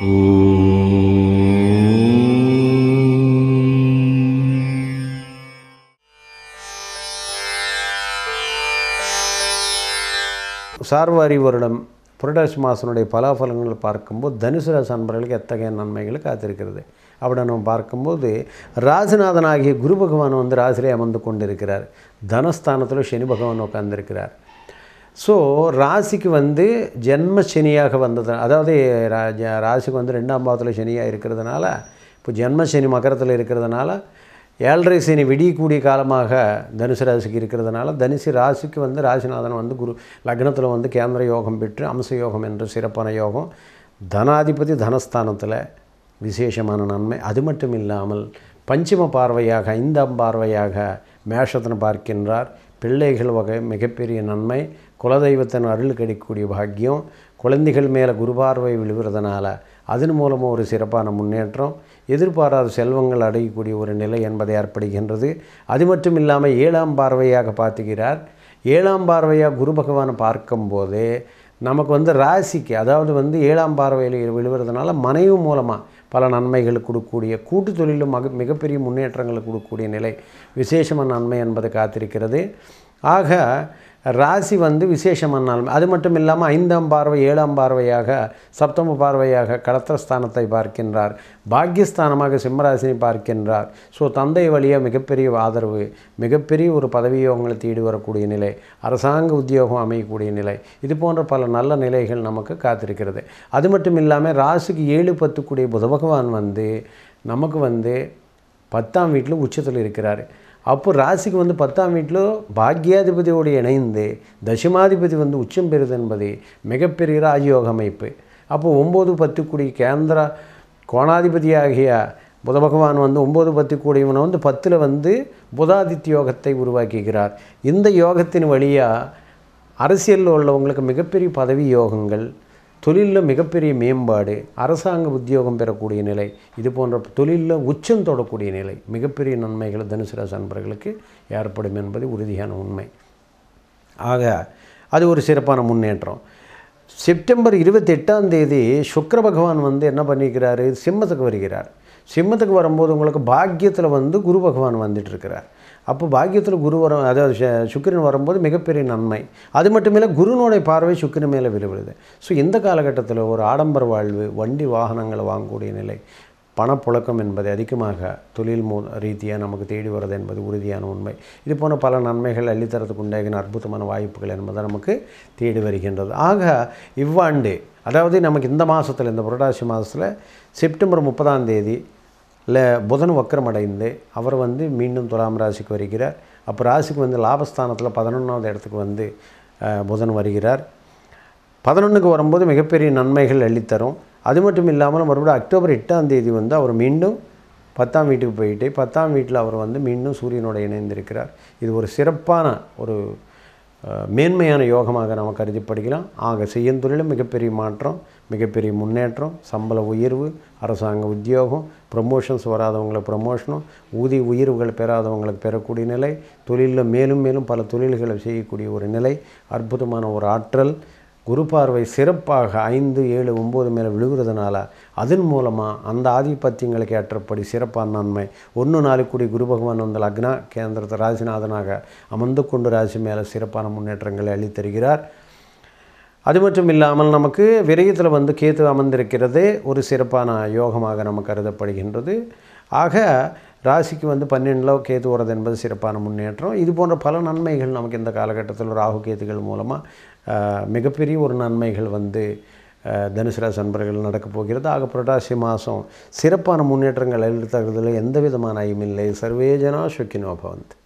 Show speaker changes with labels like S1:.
S1: சார்வாரி வருடம் புரட்டாசி மாதனுடைய பலாபலங்கள் பார்க்கும்போது தனுசு ராசி அன்பர்களுக்கு எத்தகைய நன்மைகள் காத்திருக்கிறது அப்படி நம்ம பார்க்கும்போது ஆகிய குரு பகவான் வந்து ராசிலே அமர்ந்து கொண்டிருக்கிறார் தனஸ்தானத்தில் சனி பகவான் உட்கார்ந்திருக்கிறார் ஸோ ராசிக்கு வந்து ஜென்ம சனியாக வந்தது அதாவது ராசிக்கு வந்து ரெண்டாம் பாவத்தில் சனியாக இருக்கிறதுனால இப்போ ஜென்ம சனி மகரத்தில் இருக்கிறதுனால ஏழரை சனி விடியக்கூடிய காலமாக தனுசு ராசிக்கு இருக்கிறதுனால தனுசு ராசிக்கு வந்து ராசிநாதன் வந்து குரு லக்னத்தில் வந்து கேந்திர யோகம் பெற்று அம்ச யோகம் என்று சிறப்பான யோகம் தனாதிபதி தனஸ்தானத்தில் விசேஷமான நன்மை அது மட்டும் இல்லாமல் பஞ்சம பார்வையாக ஐந்தாம் பார்வையாக மேஷத்தின் பார்க்கின்றார் பிள்ளைகள் வகை மிகப்பெரிய நன்மை குலதெய்வத்தின் அருள் கிடைக்கக்கூடிய பாக்கியம் குழந்தைகள் மேலே குருபார்வை விழுகிறதுனால அதன் மூலமாக ஒரு சிறப்பான முன்னேற்றம் எதிர்பாராத செல்வங்கள் அடையக்கூடிய ஒரு நிலை என்பதை ஏற்படுகின்றது அது மட்டும் இல்லாமல் ஏழாம் பார்வையாக பார்த்துக்கிறார் ஏழாம் பார்வையாக குரு பகவானை பார்க்கும்போது நமக்கு வந்து ராசிக்கு அதாவது வந்து ஏழாம் பார்வையில் விழுவதுனால மனைவி மூலமாக பல நன்மைகள் கொடுக்கக்கூடிய கூட்டு தொழிலும் மிக மிகப்பெரிய முன்னேற்றங்களை கொடுக்கக்கூடிய நிலை விசேஷமான நன்மை என்பது காத்திருக்கிறது ஆக ராசி வந்து விசேஷமானால் அது மட்டும் இல்லாமல் ஐந்தாம் பார்வை ஏழாம் பார்வையாக சப்தம பார்வையாக கடத்திரஸ்தானத்தை பார்க்கின்றார் பாக்கியஸ்தானமாக சிம்மராசினி பார்க்கின்றார் ஸோ தந்தை வழியாக மிகப்பெரிய ஆதரவு மிகப்பெரிய ஒரு பதவியோகங்களை தேடி வரக்கூடிய நிலை அரசாங்க உத்தியோகம் அமையக்கூடிய நிலை இது போன்ற பல நல்ல நிலைகள் நமக்கு காத்திருக்கிறது அது மட்டும் இல்லாமல் ராசிக்கு ஏழு பத்துக்கூடிய புத பகவான் வந்து நமக்கு வந்து பத்தாம் வீட்டில் உச்சத்தில் இருக்கிறார் அப்போ ராசிக்கு வந்து பத்தாம் வீட்டில் பாக்யாதிபதியோடு இணைந்து தசமாதிபதி வந்து உச்சம் பெறுது என்பது மிகப்பெரிய ராஜயோக அமைப்பு அப்போது ஒம்பது பத்து கூடி கேந்திர ஆகிய புத பகவான் வந்து ஒம்பது பத்து கூடியவனை வந்து பத்தில் வந்து புதாதித்ய யோகத்தை உருவாக்குகிறார் இந்த யோகத்தின் வழியாக அரசியலில் உள்ளவங்களுக்கு மிகப்பெரிய பதவி யோகங்கள் தொழிலில் மிகப்பெரிய மேம்பாடு அரசாங்க உத்தியோகம் பெறக்கூடிய நிலை இது போன்ற தொழிலில் உச்சம் தொடக்கூடிய நிலை மிகப்பெரிய நன்மைகள் தனுசு ராசி நண்பர்களுக்கு ஏற்படும் என்பது உறுதியான உண்மை ஆக அது ஒரு சிறப்பான முன்னேற்றம் செப்டம்பர் இருபத்தெட்டாம் தேதி சுக்கர பகவான் வந்து என்ன பண்ணிக்கிறாரு சிம்மத்துக்கு வருகிறார் சிம்மத்துக்கு வரும்போது உங்களுக்கு பாக்கியத்தில் வந்து குரு பகவான் வந்துட்டு இருக்கிறார் அப்போ பாக்கியத்தில் குரு வர அதாவது சுக்கிரன் வரும்போது மிகப்பெரிய நன்மை அது மட்டும் இல்லை குருனுடைய பார்வை சுக்கிரன் மேலே விழுவிடுது ஸோ இந்த காலகட்டத்தில் ஒரு ஆடம்பர வாழ்வு வண்டி வாகனங்களை வாங்கக்கூடிய நிலை பணப்புழக்கம் என்பது அதிகமாக தொழில் மூ ரீதியாக நமக்கு தேடி வருது என்பது உறுதியான உண்மை இது போன பல நன்மைகள் அள்ளித்தரத்துக்கு உண்டாகின அற்புதமான வாய்ப்புகள் என்பதை நமக்கு தேடி வருகின்றது ஆக இவ்வாண்டு அதாவது நமக்கு இந்த மாதத்தில் இந்த புரட்டாசி மாதத்தில் செப்டம்பர் முப்பதாம் தேதி இல்லை புதன் வக்கரம் அடைந்து அவர் வந்து மீண்டும் துலாம் ராசிக்கு வருகிறார் அப்போ ராசிக்கு வந்து லாபஸ்தானத்தில் பதினொன்றாவது இடத்துக்கு வந்து புதன் வருகிறார் பதினொன்றுக்கு வரும்போது மிகப்பெரிய நன்மைகள் அள்ளித்தரும் அது மட்டும் இல்லாமல் மறுபடியும் அக்டோபர் எட்டாம் தேதி வந்து அவர் மீண்டும் பத்தாம் வீட்டுக்கு போயிட்டு பத்தாம் வீட்டில் அவர் வந்து மீண்டும் சூரியனோடு இணைந்திருக்கிறார் இது ஒரு சிறப்பான ஒரு மேன்மையான யோகமாக நாம் கருதிப்படுகிறோம் ஆக செய்யும் தொழிலும் மிகப்பெரிய மாற்றம் மிகப்பெரிய முன்னேற்றம் சம்பள உயர்வு அரசாங்க உத்தியோகம் ப்ரமோஷன்ஸ் வராதவங்களை ப்ரமோஷனும் ஊதிய உயர்வுகள் பெறாதவங்களுக்கு பெறக்கூடிய நிலை தொழிலில் மேலும் மேலும் பல தொழில்களை செய்யக்கூடிய ஒரு நிலை அற்புதமான ஒரு ஆற்றல் குரு பார்வை சிறப்பாக ஐந்து ஏழு ஒம்பது மேலே விழுகிறதுனால அதன் மூலமாக அந்த ஆதிபத்தியங்களுக்கு ஏற்றப்படி சிறப்பான நன்மை ஒன்று நாலு கூடி குரு பகவான் வந்து லக்னா கேந்திரத்தை ராசிநாதனாக அமர்ந்து கொண்டு ராசி மேலே சிறப்பான முன்னேற்றங்களை அளித்தருகிறார் அது மட்டும் இல்லாமல் நமக்கு விரயத்தில் வந்து கேத்து அமர்ந்திருக்கிறது ஒரு சிறப்பான யோகமாக நம்ம கருதப்படுகின்றது ஆக ராசிக்கு வந்து பன்னெண்டில் கேத்து வர்றது என்பது சிறப்பான முன்னேற்றம் இது போன்ற பல நன்மைகள் நமக்கு இந்த காலகட்டத்தில் ராகு கேத்துகள் மூலமாக மிகப்பெரிய ஒரு நன்மைகள் வந்து தனுசுராசி அன்பர்கள் நடக்கப் போகிறது ஆக புரட்டாசி மாதம் சிறப்பான முன்னேற்றங்கள் எழுத்தகிறதுல எந்த விதமான ஐயமில்லை சர்வேஜனா சுக்கினோ பவந்த்